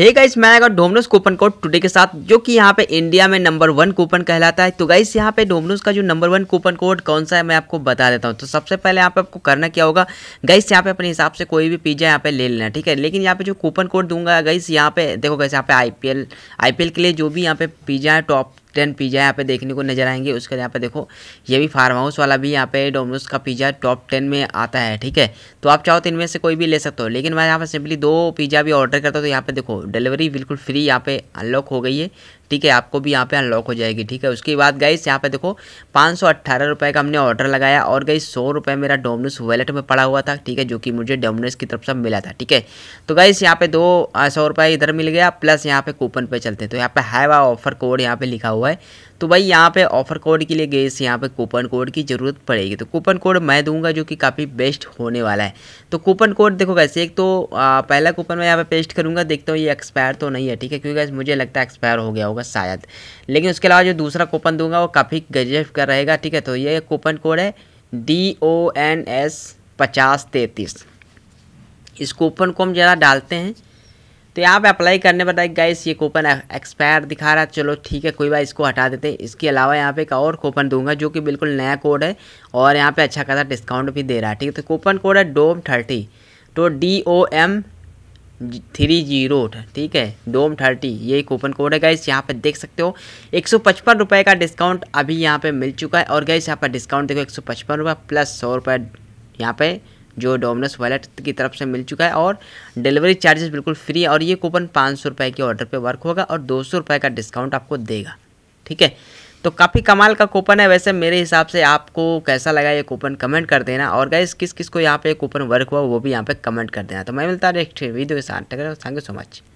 hey guys मैं आएगा Domino's coupon code today के साथ जो कि यहाँ पे इंडिया में नंबर वन कूपन कहलाता है तो गाइस यहाँ पे डोमिनोज का जो नंबर वन कूपन कोड कौन सा है मैं आपको बता देता हूँ तो सबसे पहले यहाँ पे आपको करना क्या होगा गाइस यहाँ पे अपने हिसाब से कोई भी पिज्जा यहाँ पे ले लेना ठीक है लेकिन यहाँ पे जो कूपन कोड दूंगा गाइस यहाँ पे देखो गाइस यहाँ पे आई पी के लिए जो भी यहाँ पे पिज्जा है टॉप टेन पिज़्ज़ा यहाँ पे देखने को नजर आएंगे उसके बाद यहाँ पे देखो ये भी फार्म हाउस वाला भी यहाँ पे डोमिनोज का पिज़्ज़ा टॉप टेन में आता है ठीक है तो आप चाहो तो इनमें से कोई भी ले सकते हो लेकिन मैं यहाँ पर सिंपली दो पिज़्ज़ा भी ऑर्डर करता हूँ तो यहाँ पे देखो डिलीवरी बिल्कुल फ्री यहाँ पे अनलॉक हो गई है ठीक है आपको भी यहाँ पे अनलॉक हो जाएगी ठीक है उसके बाद गाइस यहाँ पे देखो पाँच सौ अट्ठारह रुपये का हमने ऑर्डर लगाया और गई सौ रुपये मेरा डोमिनोस वैलेट में पड़ा हुआ था ठीक है जो कि मुझे डोमिनोस की तरफ से मिला था ठीक है तो गाइस यहाँ पे दो सौ रुपये इधर मिल गया प्लस यहाँ पे कूपन पे चलते हैं तो यहाँ पे हैव ऑफर कोड यहाँ पे लिखा हुआ है तो भाई यहाँ पे ऑफर कोड के लिए गई यहाँ पे कूपन कोड की ज़रूरत पड़ेगी तो कूपन कोड मैं दूंगा जो कि काफ़ी बेस्ट होने वाला है तो कूपन कोड देखो वैसे एक तो पहला कूपन मैं यहाँ पे पेस्ट करूँगा देखता हूँ ये एक्सपायर तो नहीं है ठीक है क्योंकि मुझे लगता है एक्सपायर हो गया होगा होगा शायद लेकिन उसके अलावा जो दूसरा कूपन दूंगा वो काफ़ी गजब का रहेगा ठीक है तो ये कूपन कोड है डी ओ एन एस पचास तैंतीस इस कूपन को हम ज़रा डालते हैं तो यहाँ पे अप्लाई करने पर गाइस ये कूपन एक्सपायर दिखा रहा है चलो ठीक है कोई बात इसको हटा देते हैं इसके अलावा यहाँ पे एक और कूपन दूंगा जो कि बिल्कुल नया कोड है और यहाँ पे अच्छा खासा डिस्काउंट भी दे रहा है ठीक है तो कूपन कोड है डोम थर्टी तो D O M three zero ठीक है डोम थर्टी ये कूपन कोड है गाइस यहाँ पे देख सकते हो एक सौ पचपन रुपये का डिस्काउंट अभी यहाँ पे मिल चुका है और गाइस यहाँ पर डिस्काउंट देखो एक सौ पचपन रुपये प्लस सौ रुपये यहाँ पे जो डोमिनोस वॉलेट की तरफ से मिल चुका है और डिलीवरी चार्जेस बिल्कुल फ्री है और ये कूपन पाँच सौ रुपये के ऑर्डर पर वर्क होगा और दो सौ रुपये का डिस्काउंट आपको देगा ठीक है तो काफ़ी कमाल का कूपन है वैसे मेरे हिसाब से आपको कैसा लगा ये कूपन कमेंट कर देना और गैस किस किस को यहाँ पे कूपन वर्क हुआ वो भी यहाँ पे कमेंट कर देना तो मैं मिलता है नेक्स्ट वीडियो के साथ थैंक यू सो मच